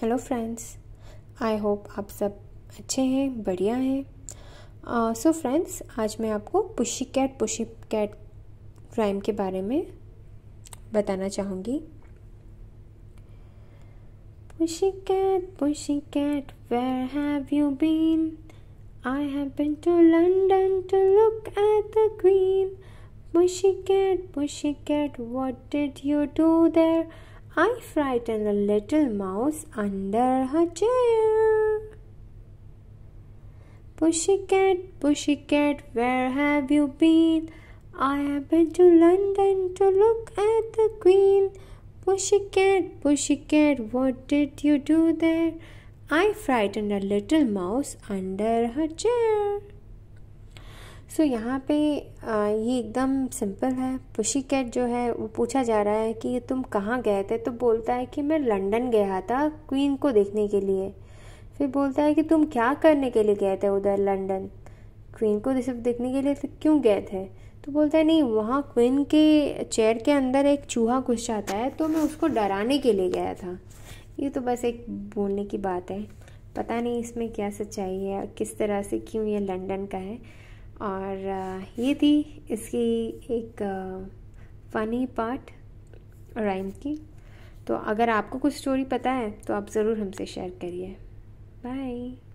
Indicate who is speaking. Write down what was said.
Speaker 1: Hello friends I hope आप सब अच्छे हैं बढ़िया हैं सो uh, फ्रेंड्स आज मैं आपको pussy cat pussy cat crime के बारे में बताना चाहूँगी pussy cat pussy cat where have you been I have I to London to look at the queen pussy cat pussy cat what did you do there? I frightened the little mouse under her chair. Pushy cat, pushy cat, where have you been? I have been to London to look at the Queen. Pushy cat, pushy cat, what did you do there? I frightened a little mouse under her chair. So so, यहाँ पे ये एकदम simple है pushy cat जो है वो पूछा जा रहा है कि तुम कहाँ गए थे तो बोलता है कि मैं लंदन गया था क्वीन को देखने के लिए फिर बोलता है कि तुम क्या करने के लिए गए थे उधर लंदन क्वीन को सिर्फ देखने के लिए तो क्यों गए थे तो बोलता है नहीं वहाँ क्वीन के चेयर के अंदर एक चूहा घुस जाता है तो मैं उसको डराने के लिए गया था ये तो बस एक बोलने की बात है पता नहीं इसमें क्या सच्चाई है किस तरह से क्यों ये लंदन का है और ये थी इसकी एक फ़नी पार्ट राइम की तो अगर आपको कुछ स्टोरी पता है तो आप ज़रूर हमसे शेयर करिए बाय